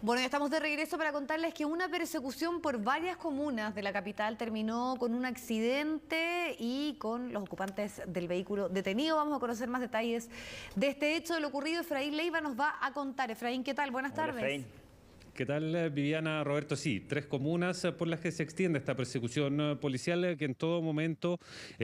Bueno, ya estamos de regreso para contarles que una persecución por varias comunas de la capital terminó con un accidente y con los ocupantes del vehículo detenido. Vamos a conocer más detalles de este hecho, de lo ocurrido. Efraín Leiva nos va a contar. Efraín, ¿qué tal? Buenas tardes. ¿Qué tal, eh, Viviana Roberto? Sí, tres comunas eh, por las que se extiende esta persecución eh, policial que en todo momento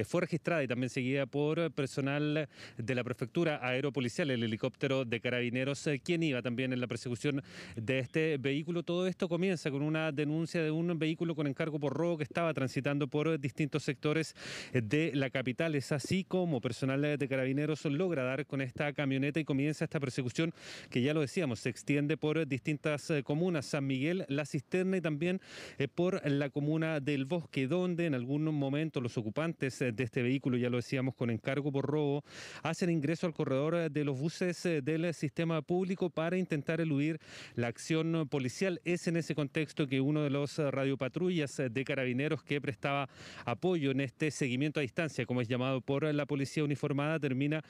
fue registrada y también seguida por personal de la prefectura aeropolicial, el helicóptero de carabineros, quien iba también en la persecución de este vehículo. Todo esto comienza con una denuncia de un vehículo con encargo por robo que estaba transitando por distintos sectores de la capital. Es así como personal de carabineros logra dar con esta camioneta y comienza esta persecución que ya lo decíamos, se extiende por distintas comunas San Miguel, La Cisterna y también eh, por la comuna del Bosque, donde en algún momento los ocupantes eh, de este vehículo, ya lo decíamos, con encargo por robo, hacen ingreso al corredor eh, de los buses del sistema público para intentar eludir la acción policial. Es en ese contexto que uno de los radiopatrullas de carabineros que prestaba apoyo en este seguimiento a distancia, como es llamado por la policía uniformada, termina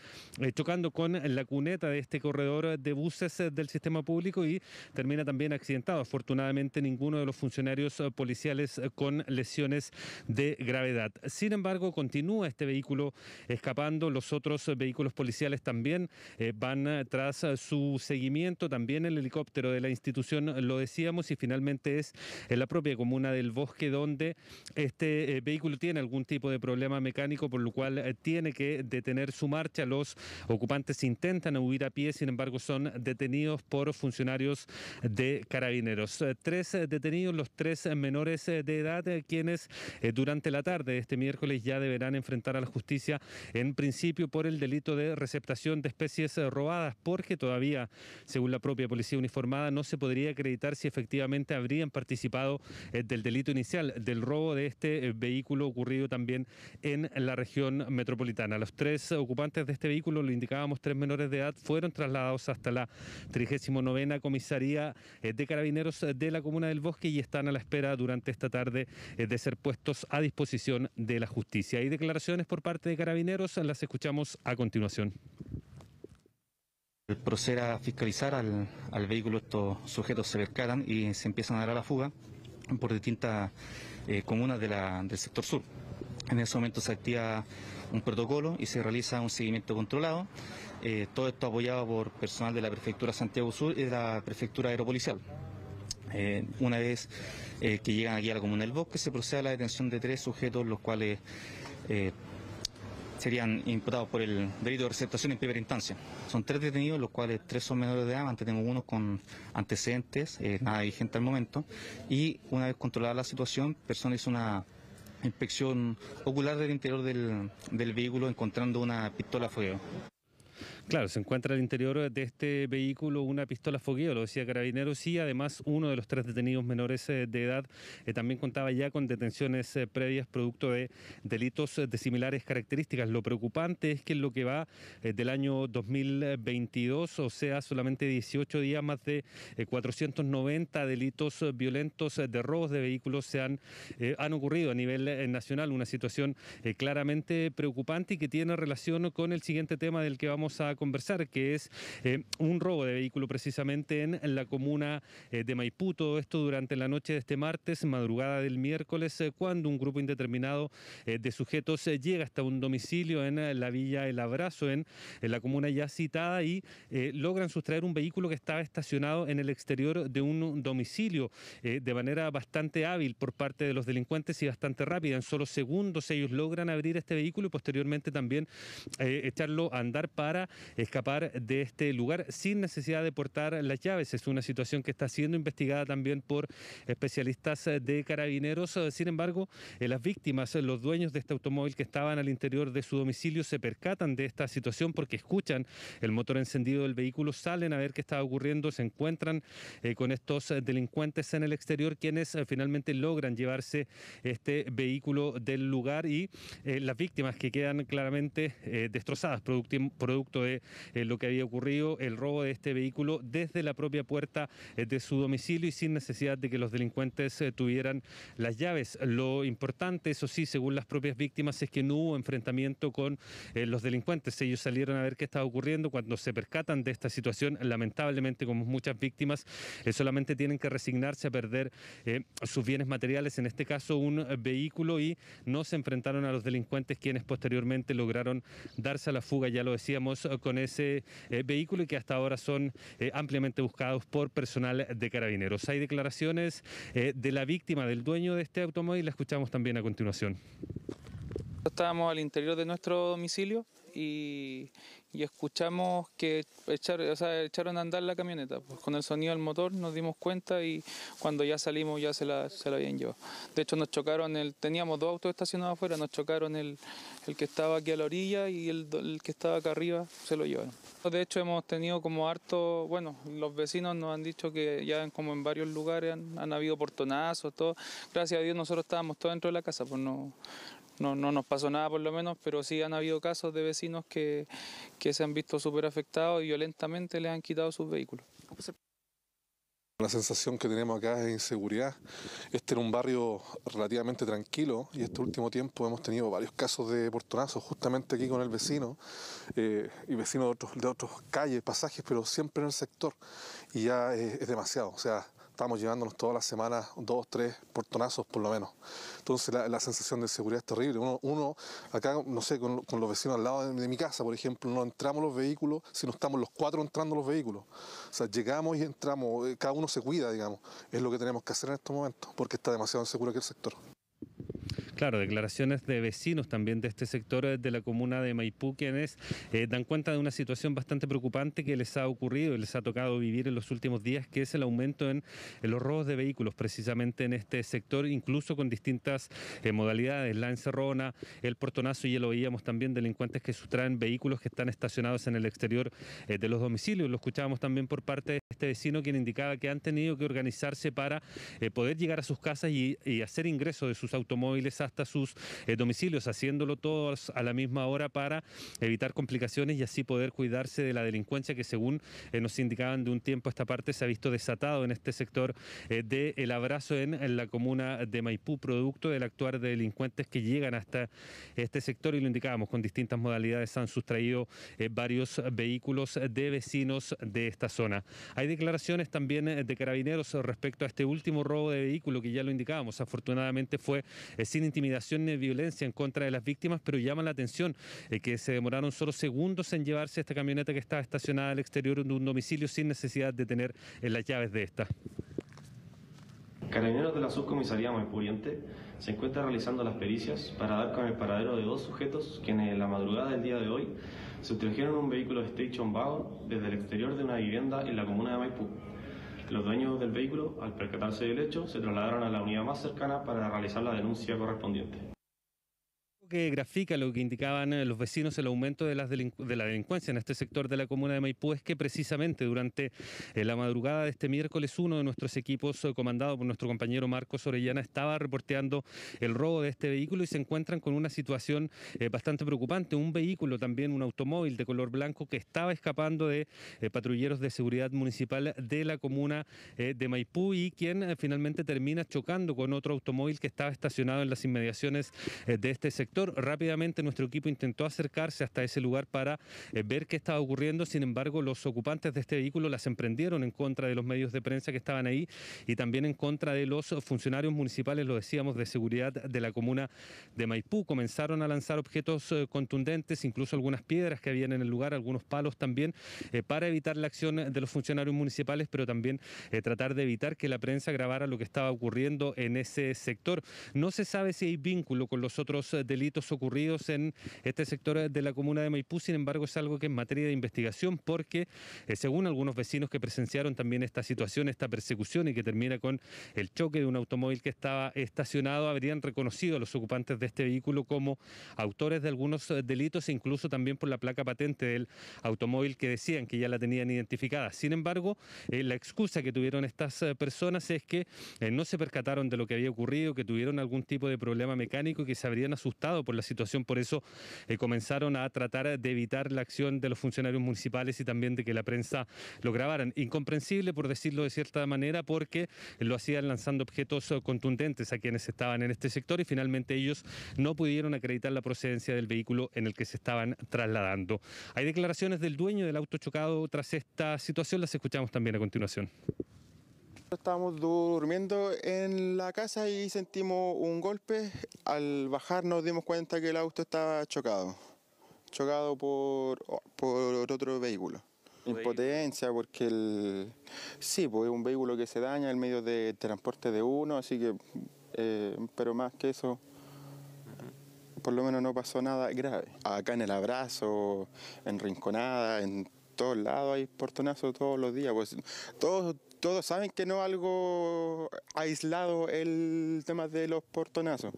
chocando con la cuneta de este corredor de buses del sistema público y termina también Afortunadamente, ninguno de los funcionarios eh, policiales eh, con lesiones de gravedad. Sin embargo, continúa este vehículo escapando. Los otros eh, vehículos policiales también van tras su seguimiento. También el helicóptero de la institución, lo decíamos, y finalmente es en la propia comuna del Bosque donde este vehículo tiene algún tipo de problema mecánico, por lo cual tiene que detener su marcha. Los ocupantes intentan huir a pie, sin embargo, son detenidos por funcionarios de carabineros. Eh, tres eh, detenidos, los tres eh, menores de edad, quienes durante la tarde de este miércoles ya deberán enfrentar a la justicia en principio por el delito de receptación de especies robadas, porque todavía, según la propia policía uniformada, no se podría acreditar si efectivamente habrían participado del delito inicial, del robo de este vehículo ocurrido también en la región metropolitana. Los tres ocupantes de este vehículo, lo indicábamos, tres menores de edad, fueron trasladados hasta la 39 comisaría eh, de carabineros eh, de la comuna del Bosque y están a la espera durante esta tarde eh, de ser puestos a disposición de la justicia. Hay declaraciones por parte de carabineros, las escuchamos a continuación. el proceder a fiscalizar al, al vehículo, estos sujetos se percatan y se empiezan a dar a la fuga por distintas comunas de del sector sur. En ese momento se activa un protocolo y se realiza un seguimiento controlado. Eh, todo esto apoyado por personal de la Prefectura Santiago Sur y de la Prefectura Aeropolicial. Eh, una vez eh, que llegan aquí a la comuna del bosque, se procede a la detención de tres sujetos, los cuales serían imputados por el delito de receptación en primera instancia. Son tres detenidos, los cuales tres son menores de edad, tengo uno con antecedentes, nada vigente al momento, y una vez controlada la situación, personaliza una inspección ocular del interior del, vehículo encontrando una pistola fuego. Claro, se encuentra al interior de este vehículo una pistola fogueo, lo decía Carabineros, y además uno de los tres detenidos menores eh, de edad eh, también contaba ya con detenciones eh, previas producto de delitos de similares características. Lo preocupante es que en lo que va del año 2022, o sea, solamente 18 días, más de 490 delitos violentos de robos de vehículos se han, han ocurrido a nivel nacional, una situación claramente preocupante y que tiene relación con el siguiente tema del que vamos a conversar, que es eh, un robo de vehículo precisamente en la comuna eh, de Maipú. Todo esto durante la noche de este martes, madrugada del miércoles, eh, cuando un grupo indeterminado de sujetos llega hasta un domicilio en la villa El Abrazo, en, en la comuna ya citada, y logran sustraer un vehículo que estaba estacionado en el exterior de un domicilio de manera bastante hábil por parte de los delincuentes y bastante rápida. En solo segundos ellos logran abrir este vehículo y posteriormente también echarlo a andar para escapar de este lugar sin necesidad de portar las llaves. Es una situación que está siendo investigada también por especialistas de carabineros. Sin embargo, eh, las víctimas, eh, los dueños de este automóvil que estaban al interior de su domicilio, se percatan de esta situación porque escuchan el motor encendido del vehículo, salen a ver qué está ocurriendo, se encuentran eh, con estos delincuentes en el exterior, quienes finalmente logran llevarse este vehículo del lugar y las víctimas que quedan claramente destrozadas producto de eh, lo que había ocurrido, el robo de este vehículo desde la propia puerta eh, de su domicilio y sin necesidad de que los delincuentes eh, tuvieran las llaves. Lo importante, eso sí, según las propias víctimas, es que no hubo enfrentamiento con los delincuentes. Ellos salieron a ver qué estaba ocurriendo. Cuando se percatan de esta situación, lamentablemente, como muchas víctimas, solamente tienen que resignarse a perder sus bienes materiales, en este caso un vehículo, y no se enfrentaron a los delincuentes quienes posteriormente lograron darse a la fuga, ya lo decíamos con ese eh, vehículo y que hasta ahora son eh, ampliamente buscados por personal de carabineros. Hay declaraciones eh, de la víctima, del dueño de este automóvil, la escuchamos también a continuación. Estábamos al interior de nuestro domicilio, y, escuchamos que echaron a andar la camioneta. Pues con el sonido del motor nos dimos cuenta y cuando ya salimos ya se la, se la habían llevado. De hecho nos chocaron, el, teníamos dos autos estacionados afuera, nos chocaron el, el que estaba aquí a la orilla y el, que estaba acá arriba se lo llevaron. De hecho hemos tenido como harto, bueno, los vecinos nos han dicho que ya como en varios lugares han, han habido portonazos, todo. Gracias a Dios nosotros estábamos todos dentro de la casa, pues no, no, no nos pasó nada por lo menos, pero sí han habido casos de vecinos que, que se han visto súper afectados y violentamente les han quitado sus vehículos. La sensación que tenemos acá es inseguridad. Este era un barrio relativamente tranquilo y este último tiempo hemos tenido varios casos de portonazos justamente aquí con el vecino eh, y vecinos de otros, de otros calles, pasajes, pero siempre en el sector y ya es, es demasiado. O sea, estamos llevándonos todas las semanas dos, tres portonazos por lo menos. Entonces la, sensación de seguridad es terrible. Uno, acá, no sé, con, los vecinos al lado de, mi casa, por ejemplo, no entramos los vehículos, sino estamos los cuatro entrando los vehículos. O sea, llegamos y entramos, eh, cada uno se cuida, digamos. Es lo que tenemos que hacer en estos momentos, porque está demasiado inseguro aquí el sector. Claro, declaraciones de vecinos también de este sector eh, de la comuna de Maipú, quienes eh, dan cuenta de una situación bastante preocupante que les ha ocurrido y les ha tocado vivir en los últimos días, que es el aumento en, los robos de vehículos, precisamente en este sector, incluso con distintas eh, modalidades, la encerrona, el portonazo, y ya lo veíamos también, delincuentes que sustraen vehículos que están estacionados en el exterior de los domicilios. Lo escuchábamos también por parte de este vecino, quien indicaba que han tenido que organizarse para poder llegar a sus casas y, hacer ingreso de sus automóviles hasta sus eh, domicilios, haciéndolo todos a la misma hora para evitar complicaciones y así poder cuidarse de la delincuencia que según eh, nos indicaban de un tiempo esta parte se ha visto desatado en este sector eh, del abrazo en, la comuna de Maipú, producto del actuar de delincuentes que llegan hasta este sector y lo indicábamos con distintas modalidades han sustraído varios vehículos de vecinos de esta zona. Hay declaraciones también de carabineros respecto a este último robo de vehículo que ya lo indicábamos, afortunadamente fue sin intimidación ni violencia en contra de las víctimas, pero llama la atención eh, que se demoraron solo segundos en llevarse esta camioneta que estaba estacionada al exterior de un domicilio sin necesidad de tener eh, las llaves de esta. Carabineros de la Subcomisaría Maipuriente se encuentra realizando las pericias para dar con el paradero de dos sujetos quienes en la madrugada del día de hoy se un vehículo Station Wagon desde el exterior de una vivienda en la comuna de Maipú. Los dueños del vehículo, al percatarse del hecho, se trasladaron a la unidad más cercana para realizar la denuncia correspondiente que grafica lo que indicaban eh, los vecinos el aumento de, de la delincuencia en este sector de la comuna de Maipú es que precisamente durante eh, la madrugada de este miércoles uno de nuestros equipos eh, comandado por nuestro compañero Marcos Orellana estaba reporteando el robo de este vehículo y se encuentran con una situación bastante preocupante. Un vehículo también, un automóvil de color blanco que estaba escapando de patrulleros de seguridad municipal de la comuna de Maipú y quien finalmente termina chocando con otro automóvil que estaba estacionado en las inmediaciones de este sector Rápidamente nuestro equipo intentó acercarse hasta ese lugar para eh, ver qué estaba ocurriendo. Sin embargo, los ocupantes de este vehículo las emprendieron en contra de los medios de prensa que estaban ahí y también en contra de los funcionarios municipales, lo decíamos, de seguridad de la comuna de Maipú. Comenzaron a lanzar objetos eh, contundentes, incluso algunas piedras que habían en el lugar, algunos palos también, eh, para evitar la acción de los funcionarios municipales, pero también tratar de evitar que la prensa grabara lo que estaba ocurriendo en ese sector. No se sabe si hay vínculo con los otros delitos delitos ocurridos en este sector de la comuna de Maipú. Sin embargo, es algo que en materia de investigación, porque eh, según algunos vecinos que presenciaron también esta situación, esta persecución y que termina con el choque de un automóvil que estaba estacionado, habrían reconocido a los ocupantes de este vehículo como autores de algunos eh, delitos, e incluso también por la placa patente del automóvil que decían que ya la tenían identificada. Sin embargo, eh, la excusa que tuvieron estas personas es que no se percataron de lo que había ocurrido, que tuvieron algún tipo de problema mecánico y que se habrían asustado por la situación, por eso eh, comenzaron a tratar de evitar la acción de los funcionarios municipales y también de que la prensa lo grabaran. Incomprensible, por decirlo de cierta manera, porque lo hacían lanzando objetos eh, contundentes a quienes estaban en este sector y finalmente ellos no pudieron acreditar la procedencia del vehículo en el que se estaban trasladando. Hay declaraciones del dueño del auto chocado tras esta situación, las escuchamos también a continuación. Estábamos durmiendo en la casa y sentimos un golpe. Al bajar nos dimos cuenta que el auto estaba chocado, chocado por, otro vehículo. Impotencia porque el... Sí, pues, un vehículo que se daña el medio de transporte de uno, así que... Eh, pero más que eso, por lo menos no pasó nada grave. Acá en el abrazo, en Rinconada, en todos lados hay portonazos todos los días. Pues todos, todos saben que no algo aislado el tema de los portonazos.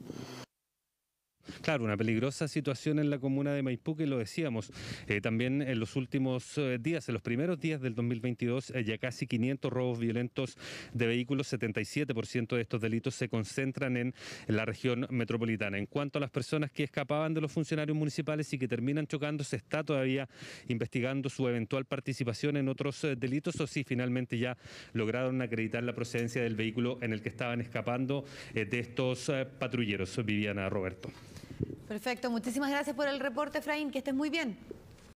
Claro, una peligrosa situación en la comuna de Maipú, que lo decíamos. Eh, también en los últimos eh, días, en los primeros días del 2022, eh, ya casi 500 robos violentos de vehículos, 77% de estos delitos se concentran en la región metropolitana. En cuanto a las personas que escapaban de los funcionarios municipales y que terminan chocando, se está todavía investigando su eventual participación en otros delitos o si finalmente ya lograron acreditar la procedencia del vehículo en el que estaban escapando de estos patrulleros. Viviana Roberto. Perfecto, muchísimas gracias por el reporte, Efraín, que estés muy bien.